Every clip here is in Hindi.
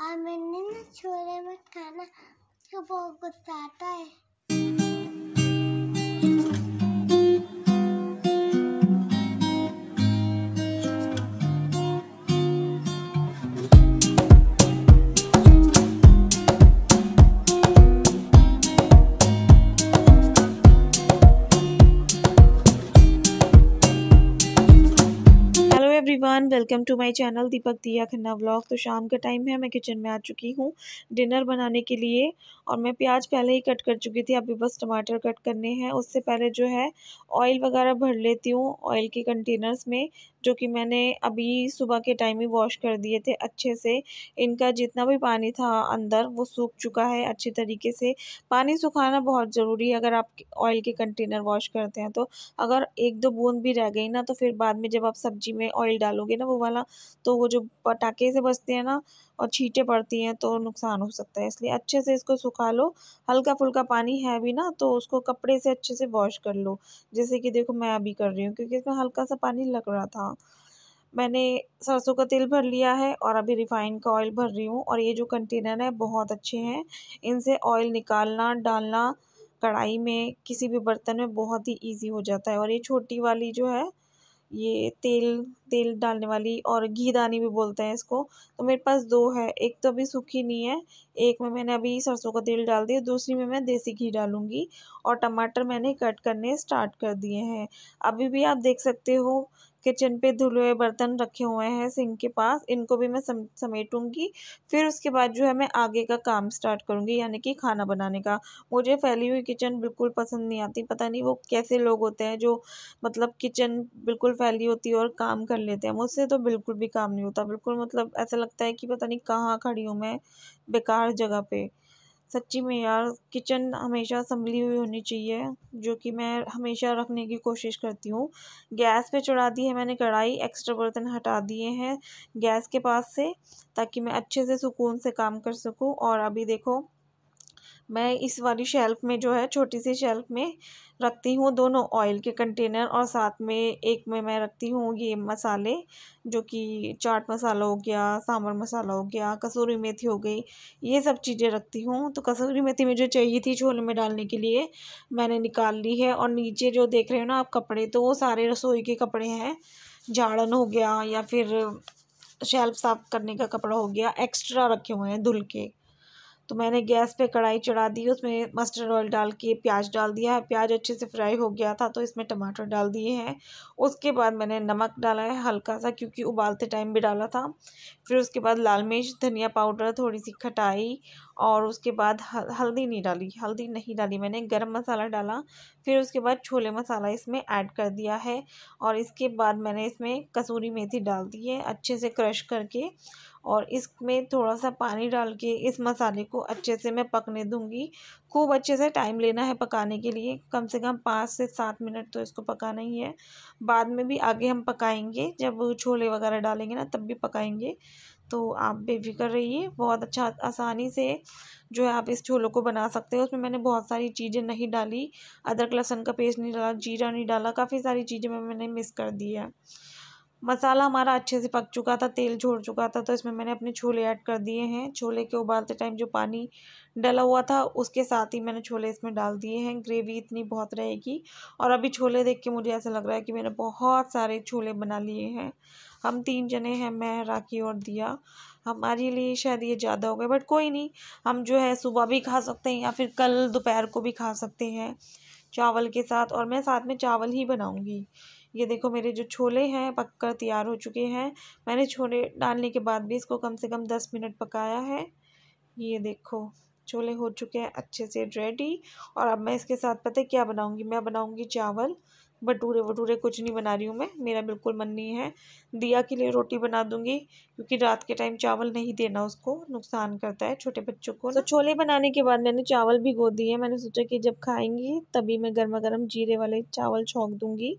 और मैंने ना छोले में खाना तो बहुत गुस्सा आता है everyone welcome to my channel Deepak Diya Khanna vlog तो शाम का टाइम है मैं किचन में आ चुकी हूँ डिनर बनाने के लिए और मैं प्याज पहले ही कट कर चुकी थी अभी बस टमाटर कट करने हैं उससे पहले जो है ऑयल वगैरह भर लेती हूँ ऑयल के कंटेनर्स में जो कि मैंने अभी सुबह के टाइम ही वॉश कर दिए थे अच्छे से इनका जितना भी पानी था अंदर वो सूख चुका है अच्छे तरीके से पानी सुखाना बहुत ज़रूरी है अगर आप ऑयल के कंटेनर वॉश करते हैं तो अगर एक दो बूंद भी रह गई ना तो फिर बाद में जब आप सब्जी में ऑयल डालोगे ना वो वाला तो वो जो पटाखे से बचते हैं ना और छींटे पड़ती हैं तो नुकसान हो सकता है इसलिए अच्छे से इसको सुखा लो हल्का फुल्का पानी है भी ना तो उसको कपड़े से अच्छे से वॉश कर लो जैसे कि देखो मैं अभी कर रही हूँ क्योंकि इसमें हल्का सा पानी लग रहा था मैंने सरसों का तेल भर लिया है और अभी रिफाइन का ऑयल भर रही हूँ और ये जो कंटेनर है बहुत अच्छे हैं इनसे ऑयल निकालना डालना कढ़ाई में किसी भी बर्तन में बहुत ही इजी हो जाता है और ये छोटी वाली जो है ये तेल तेल डालने वाली और घी दानी भी बोलते हैं इसको तो मेरे पास दो है एक तो अभी सूखी नहीं है एक में मैंने अभी सरसों का तेल डाल दिया दूसरी में मैं देसी घी डालूंगी और टमाटर मैंने कट करने स्टार्ट कर दिए हैं अभी भी आप देख सकते हो किचन पे धुले हुए बर्तन रखे हुए हैं सिंक के पास इनको भी मैं सम, समेटूंगी फिर उसके बाद जो है मैं आगे का काम स्टार्ट करूंगी यानी कि खाना बनाने का मुझे फैली हुई किचन बिल्कुल पसंद नहीं आती पता नहीं वो कैसे लोग होते हैं जो मतलब किचन बिल्कुल फैली होती है और काम कर लेते हैं मुझसे तो बिल्कुल भी काम नहीं होता बिल्कुल मतलब ऐसा लगता है कि पता नहीं कहाँ खड़ी हूँ मैं बेकार जगह पर सच्ची में यार किचन हमेशा संभली हुई होनी चाहिए जो कि मैं हमेशा रखने की कोशिश करती हूँ गैस पे चढ़ा दी है मैंने कढ़ाई एक्स्ट्रा बर्तन हटा दिए हैं गैस के पास से ताकि मैं अच्छे से सुकून से काम कर सकूँ और अभी देखो मैं इस वाली शेल्फ़ में जो है छोटी सी शेल्फ़ में रखती हूँ दोनों ऑयल के कंटेनर और साथ में एक में मैं रखती हूँ ये मसाले जो कि चाट मसाला हो गया सांभर मसाला हो गया कसूरी मेथी हो गई ये सब चीज़ें रखती हूँ तो कसूरी मेथी मुझे चाहिए थी छोले में डालने के लिए मैंने निकाल ली है और नीचे जो देख रहे हो ना आप कपड़े तो वो सारे रसोई के कपड़े हैं झाड़न हो गया या फिर शेल्फ साफ़ करने का कपड़ा हो गया एक्स्ट्रा रखे हुए हैं धुल के तो मैंने गैस पे कढ़ाई चढ़ा दी उसमें मस्टर्ड ऑयल डाल के प्याज डाल दिया है प्याज अच्छे से फ्राई हो गया था तो इसमें टमाटर डाल दिए हैं उसके बाद मैंने नमक डाला है हल्का सा क्योंकि उबालते टाइम भी डाला था फिर उसके बाद लाल मिर्च धनिया पाउडर थोड़ी सी खटाई और उसके बाद हल्दी नहीं डाली हल्दी नहीं डाली मैंने गरम मसाला डाला फिर उसके बाद छोले मसाला इसमें ऐड कर दिया है और इसके बाद मैंने इसमें कसूरी मेथी डाल दी है अच्छे से क्रश करके और इसमें थोड़ा सा पानी डाल के इस मसाले को अच्छे से मैं पकने दूंगी खूब अच्छे से टाइम लेना है पकाने के लिए कम से कम पाँच से सात मिनट तो इसको पकाना ही है बाद में भी आगे हम पकाएंगे जब छोले वगैरह डालेंगे ना तब भी पकाएंगे तो आप बेफिक्र रहिए बहुत अच्छा आसानी से जो है आप इस छोलों को बना सकते हो उसमें मैंने बहुत सारी चीज़ें नहीं डाली अदरक लहसन का पेस्ट नहीं डाला जीरा नहीं डाला काफ़ी सारी चीज़ें मैं मैंने मिस कर दी है मसाला हमारा अच्छे से पक चुका था तेल छोड़ चुका था तो इसमें मैंने अपने छोले ऐड कर दिए हैं छोले के उबालते टाइम जो पानी डला हुआ था उसके साथ ही मैंने छोले इसमें डाल दिए हैं ग्रेवी इतनी बहुत रहेगी और अभी छोले देख के मुझे ऐसा लग रहा है कि मैंने बहुत सारे छोले बना लिए हैं हम तीन जने हैं मैं राखी और दिया हमारे लिए शायद ये ज़्यादा हो गया बट कोई नहीं हम जो है सुबह भी खा सकते हैं या फिर कल दोपहर को भी खा सकते हैं चावल के साथ और मैं साथ में चावल ही बनाऊँगी ये देखो मेरे जो छोले हैं पक कर तैयार हो चुके हैं मैंने छोले डालने के बाद भी इसको कम से कम दस मिनट पकाया है ये देखो छोले हो चुके हैं अच्छे से रेडी और अब मैं इसके साथ पता है क्या बनाऊँगी मैं बनाऊँगी चावल भटूरे वटूरे कुछ नहीं बना रही हूँ मैं मेरा बिल्कुल मन नहीं है दिया के लिए रोटी बना दूंगी क्योंकि रात के टाइम चावल नहीं देना उसको नुकसान करता है छोटे बच्चों को तो छोले बनाने के बाद मैंने चावल भिगो दिए मैंने सोचा कि जब खाएंगी तभी मैं गर्मा गर्म जीरे वाले चावल छोंक दूंगी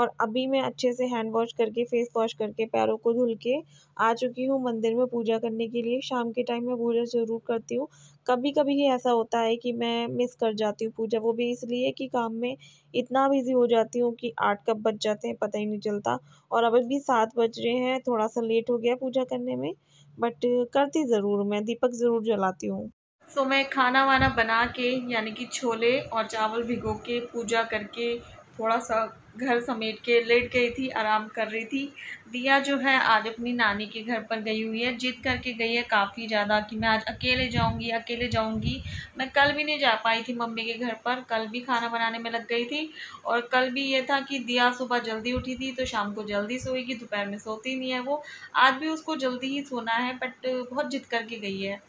और अभी मैं अच्छे से हैंड वॉश करके फेस वॉश करके पैरों को धुल के आ चुकी हूँ मंदिर में पूजा करने के लिए शाम के टाइम में पूजा ज़रूर करती हूँ कभी कभी ही ऐसा होता है कि मैं मिस कर जाती हूँ पूजा वो भी इसलिए कि काम में इतना बिज़ी हो जाती हूँ कि आठ कब बज जाते हैं पता ही नहीं चलता और अब भी सात बज रहे हैं थोड़ा सा लेट हो गया पूजा करने में बट करती ज़रूर मैं दीपक ज़रूर जलाती हूँ सो so, मैं खाना वाना बना के यानी कि छोले और चावल भिगो के पूजा करके थोड़ा सा घर समेट के लेट गई थी आराम कर रही थी दिया जो है आज अपनी नानी के घर पर गई हुई है जिद करके गई है काफ़ी ज़्यादा कि मैं आज अकेले जाऊंगी अकेले जाऊंगी मैं कल भी नहीं जा पाई थी मम्मी के घर पर कल भी खाना बनाने में लग गई थी और कल भी ये था कि दिया सुबह जल्दी उठी थी तो शाम को जल्दी सोएगी दोपहर में सोती नहीं है वो आज भी उसको जल्दी ही सोना है बट बहुत जिद करके गई है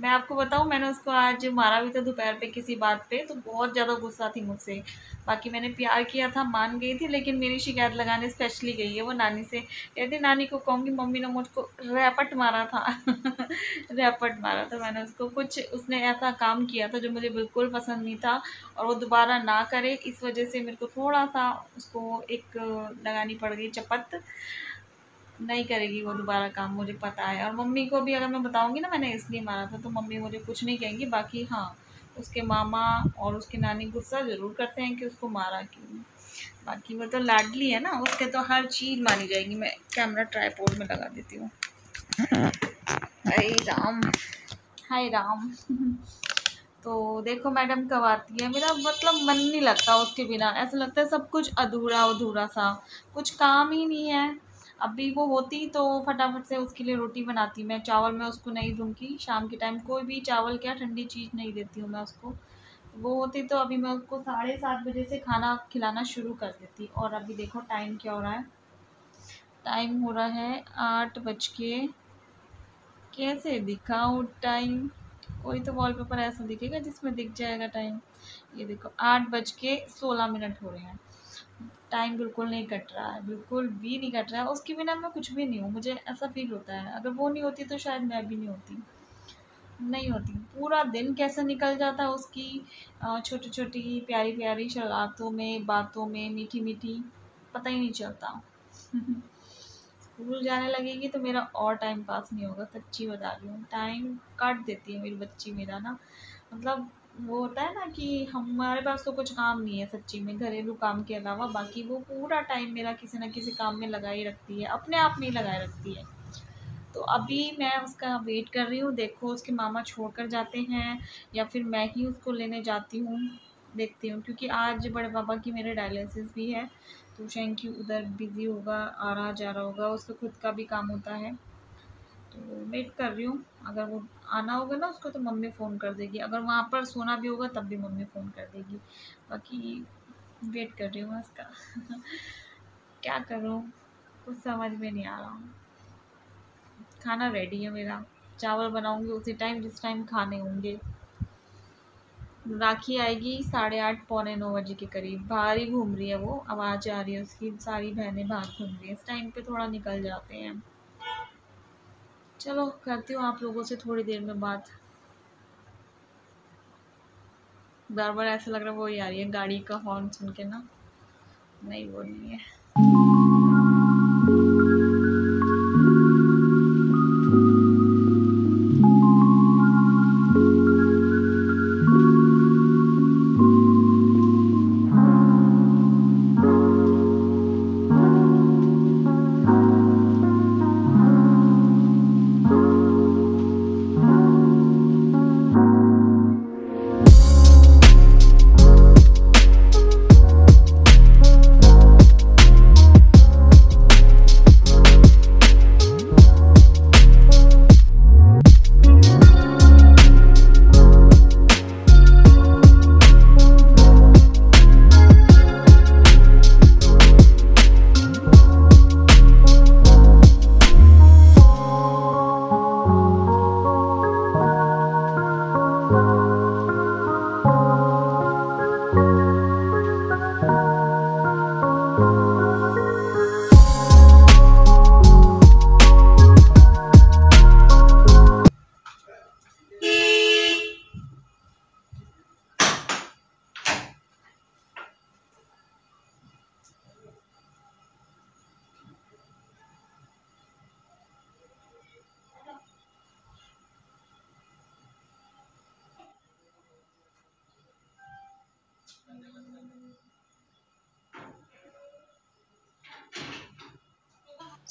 मैं आपको बताऊँ मैंने उसको आज मारा भी था दोपहर पे किसी बात पे तो बहुत ज़्यादा गुस्सा थी मुझसे बाकी मैंने प्यार किया था मान गई थी लेकिन मेरी शिकायत लगाने स्पेशली गई है वो नानी से कहती नानी को कहूँगी मम्मी ने मुझको रैपट मारा था रैपट मारा था मैंने उसको कुछ उसने ऐसा काम किया था जो मुझे बिल्कुल पसंद नहीं था और वो दोबारा ना करे इस वजह से मेरे को थोड़ा सा उसको एक लगानी पड़ गई चपत नहीं करेगी वो दोबारा काम मुझे पता है और मम्मी को भी अगर मैं बताऊँगी ना मैंने इसलिए मारा था तो मम्मी मुझे कुछ नहीं कहेंगी बाकी हाँ उसके मामा और उसकी नानी गुस्सा ज़रूर करते हैं कि उसको मारा क्यों बाकी वो तो लाडली है ना उसके तो हर चीज़ मानी जाएगी मैं कैमरा ट्राईपोर्ड में लगा देती हूँ हाय राम हाय राम तो देखो मैडम कब आती है मेरा मतलब मन नहीं लगता उसके बिना ऐसा लगता है सब कुछ अधूरा अधूरा सा कुछ काम ही नहीं है अभी वो होती तो फटाफट से उसके लिए रोटी बनाती मैं चावल मैं उसको नहीं दूँगी शाम के टाइम कोई भी चावल क्या ठंडी चीज़ नहीं देती हूँ मैं उसको वो होती तो अभी मैं उसको साढ़े सात बजे से खाना खिलाना शुरू कर देती और अभी देखो टाइम क्या हो रहा है टाइम हो रहा है आठ बज के कैसे वो टाइम कोई तो वॉलपेपर ऐसा दिखेगा जिसमें दिख जाएगा टाइम ये देखो आठ बज के सोलह मिनट हो रहे हैं टाइम बिल्कुल नहीं कट रहा है बिल्कुल भी नहीं कट रहा है उसके बिना मैं कुछ भी नहीं हूँ मुझे ऐसा फील होता है अगर वो नहीं होती तो शायद मैं भी नहीं होती नहीं होती पूरा दिन कैसे निकल जाता है उसकी छोटी छोटी प्यारी प्यारी शरारतों में बातों में मीठी मीठी पता ही नहीं चलता स्कूल जाने लगेगी तो मेरा और टाइम पास नहीं होगा सच्ची बता रही हूँ टाइम काट देती है मेरी बच्ची मेरा ना मतलब वो होता है ना कि हमारे पास तो कुछ काम नहीं है सच्ची में घरेलू काम के अलावा बाकी वो पूरा टाइम मेरा किसी ना किसी काम में लगा ही रखती है अपने आप में ही लगाए रखती है तो अभी मैं उसका वेट कर रही हूँ देखो उसके मामा छोड़ कर जाते हैं या फिर मैं ही उसको लेने जाती हूँ देखती हूँ क्योंकि आज बड़े पापा की मेरे डायलिसिस भी है तो शैंकी उधर बिज़ी होगा आ रहा जा रहा होगा उसका खुद का भी काम होता है तो वेट कर रही हूँ अगर वो आना होगा ना उसको तो मम्मी फ़ोन कर देगी अगर वहाँ पर सोना भी होगा तब भी मम्मी फ़ोन कर देगी बाकी वेट कर रही हूँ मैं उसका क्या करूँ कुछ समझ में नहीं आ रहा खाना रेडी है मेरा चावल बनाऊँगी उसी टाइम जिस टाइम खाने होंगे राखी आएगी साढ़े आठ पौने नौ बजे के करीब बाहर ही घूम रही है वो आवाज़ आ रही है उसकी सारी बहनें बाहर घूम रही है इस टाइम पे थोड़ा निकल जाते हैं चलो करती हूँ आप लोगों से थोड़ी देर में बात बार बार ऐसा लग रहा है वो ही आ रही है गाड़ी का हॉर्न सुन के ना नहीं वो नहीं है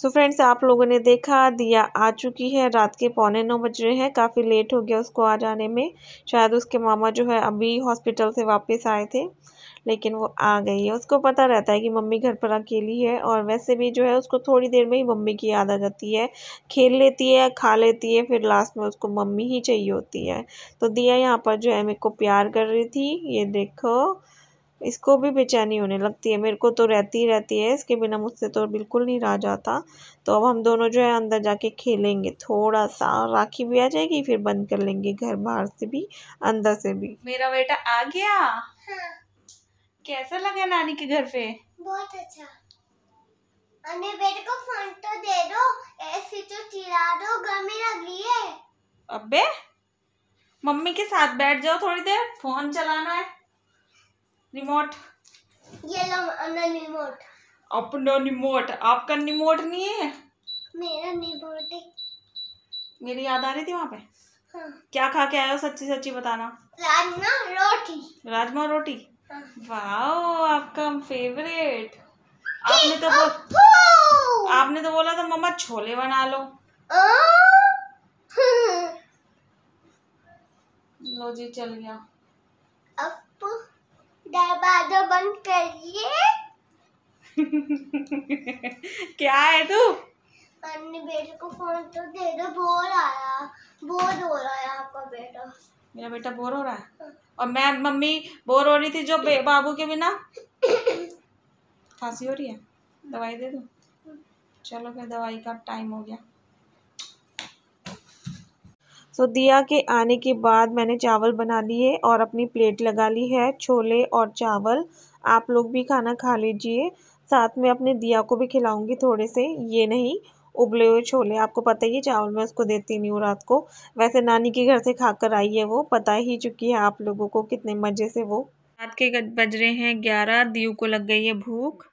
सो so फ्रेंड्स आप लोगों ने देखा दिया आ चुकी है रात के पौने नौ बज रहे हैं काफ़ी लेट हो गया उसको आ जाने में शायद उसके मामा जो है अभी हॉस्पिटल से वापस आए थे लेकिन वो आ गई है उसको पता रहता है कि मम्मी घर पर अकेली है और वैसे भी जो है उसको थोड़ी देर में ही मम्मी की याद आ जाती है खेल लेती है खा लेती है फिर लास्ट में उसको मम्मी ही चाहिए होती है तो दिया यहाँ पर जो है मेरे को प्यार कर रही थी ये देखो इसको भी बेचैनी होने लगती है मेरे को तो रहती ही रहती है इसके बिना मुझसे तो बिल्कुल नहीं रहा जाता तो अब हम दोनों जो है अंदर जाके खेलेंगे थोड़ा सा राखी भी आ जाएगी फिर बंद कर लेंगे घर बाहर से भी अंदर से भी मेरा बेटा आ गया हाँ। कैसा लगा नानी के घर पे बहुत अच्छा बेटे को फोन तो दे दो ऐसे तो दो गर्मी लग रही है अबे मम्मी के साथ बैठ जाओ थोड़ी देर फोन चलाना है रिमोट ये लो अपना रिमोट अपना रिमोट आपका रिमोट नहीं है मेरा रिमोट है मेरी याद आ रही थी वहाँ पे हाँ। क्या खा के आया हो सच्ची सच्ची बताना राजमा रोटी राजमा रोटी हाँ। आपका फेवरेट आपने तो बोल, आपने तो बोला था मम्मा छोले बना लो लो जी चल गया दरवाजा बंद करिए क्या है तू अपने बेटे को फोन तो दे दो बोर आया बोर हो रहा है आपका बेटा मेरा बेटा बोर हो रहा है हाँ। और मैं मम्मी बोर हो रही थी जो बाबू के बिना खांसी हो रही है दवाई दे दो हाँ। चलो फिर दवाई का टाइम हो गया सो दिया के आने के बाद मैंने चावल बना लिए और अपनी प्लेट लगा ली है छोले और चावल आप लोग भी खाना खा लीजिए साथ में अपने दिया को भी खिलाऊंगी थोड़े से ये नहीं उबले हुए छोले आपको पता ही है चावल मैं उसको देती नहीं हूँ रात को वैसे नानी के घर से खाकर आई है वो पता ही चुकी है आप लोगों को कितने मज़े से वो रात के बज रहे हैं ग्यारह दीव को लग गई है भूख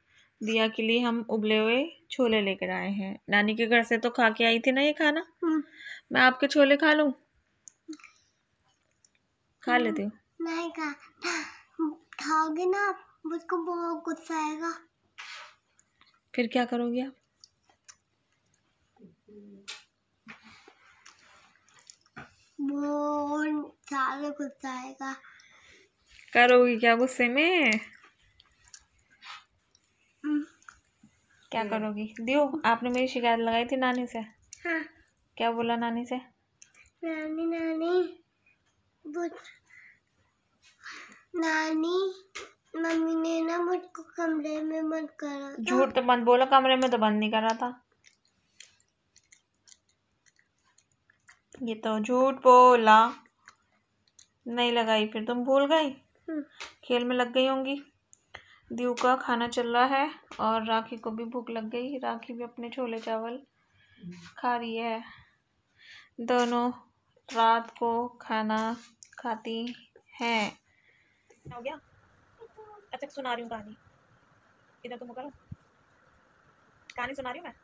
दिया के लिए हम उबले हुए छोले लेकर आए हैं नानी के घर से तो खा के आई थी ना ये खाना हाँ। मैं आपके छोले खा लू खा हम्म, लेती हूँ नहीं खाओगे ना मुझको बहुत गुस्सा आएगा फिर क्या करोगे आप गुस्सा आएगा करोगी क्या गुस्से में हम्म। क्या करोगी दियो आपने मेरी शिकायत लगाई थी नानी से हाँ क्या बोला नानी से नानी नानी नानी मम्मी ने ना मुझको कमरे में बंद करा झूठ तो बंद बोला कमरे में तो बंद नहीं करा था ये तो झूठ बोला नहीं लगाई फिर तुम भूल गई हम्म। खेल में लग गई होंगी दीव का खाना चल रहा है और राखी को भी भूख लग गई राखी भी अपने छोले चावल खा रही है दोनों रात को खाना खाती हैं हो गया अच्छा सुना रही हूँ कहानी इधर तुम करो कहानी सुना रही हूँ मैं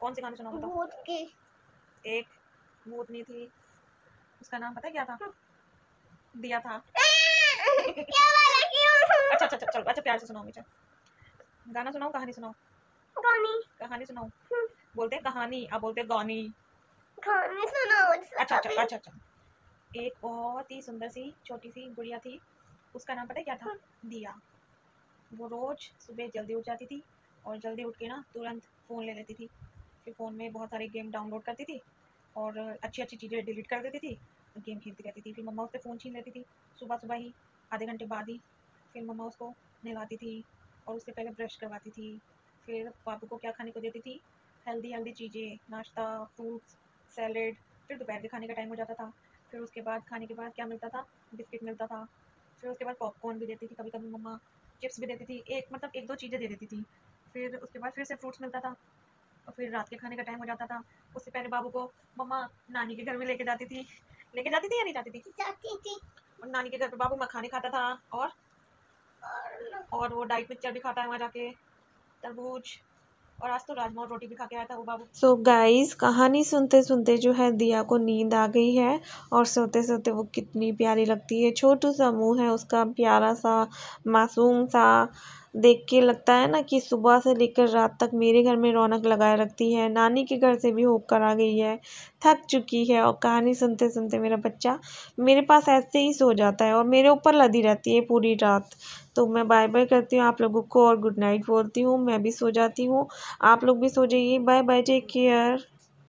कौन सी कहानी सुना भूत की एक भूतनी थी उसका नाम पता क्या था दिया था अच्छा, अच्छा अच्छा चलो अच्छा प्यार से सुनाओ मुझे गाना सुनाओ कहानी सुनाओ कहानी कहानी सुनाओ बोलते कहानी आप बोलते गौनी हाँ, अच्छा अच्छा अच्छा अच्छा एक बहुत ही सुंदर सी छोटी सी गुड़िया थी उसका नाम पता क्या था हाँ। दिया वो रोज सुबह जल्दी उठ जाती थी और जल्दी उठ के ना तुरंत फ़ोन ले लेती थी फिर फ़ोन में बहुत सारे गेम डाउनलोड करती थी और अच्छी अच्छी चीज़ें डिलीट कर देती थी गेम खेलती रहती थी फिर मम्मा उससे फ़ोन छीन लेती थी सुबह सुबह ही आधे घंटे बाद ही फिर मम्मा उसको नहलाती थी और उससे पहले ब्रश करवाती थी फिर पापा को क्या खाने को देती थी हेल्दी हेल्दी चीज़ें नाश्ता फ्रूट्स सैलेड फिर दोपहर के खाने का टाइम हो जाता था फिर उसके बाद खाने के बाद क्या मिलता था बिस्किट मिलता था फिर उसके बाद पॉपकॉर्न भी देती थी कभी कभी मम्मा चिप्स भी देती थी एक मतलब एक दो चीज़ें दे देती थी फिर उसके बाद फिर से फ्रूट्स मिलता था और फिर रात के खाने का टाइम हो जाता था उससे पहले बाबू को मम्मा नानी के घर में लेके जाती थी लेके जाती थी या नहीं जाती थी जाती थी और नानी के घर पर बाबू मखाने खाता था और और वो डाइट मिक्सचर भी खाता है वहाँ जाके तरबूज और आज तो राजमा और रोटी भी खा के आया था वो बाबू सो गाइस कहानी सुनते सुनते जो है दिया को नींद आ गई है और सोते सोते वो कितनी प्यारी लगती है छोटू सा मुँह है उसका प्यारा सा मासूम सा देख के लगता है ना कि सुबह से लेकर रात तक मेरे घर में रौनक लगाए रखती है नानी के घर से भी होकर आ गई है थक चुकी है और कहानी सुनते सुनते मेरा बच्चा मेरे पास ऐसे ही सो जाता है और मेरे ऊपर लदी रहती है पूरी रात तो मैं बाय बाय करती हूँ आप लोगों को और गुड नाइट बोलती हूँ मैं भी सो जाती हूँ आप लोग भी सो जाइए बाय बाय टेक केयर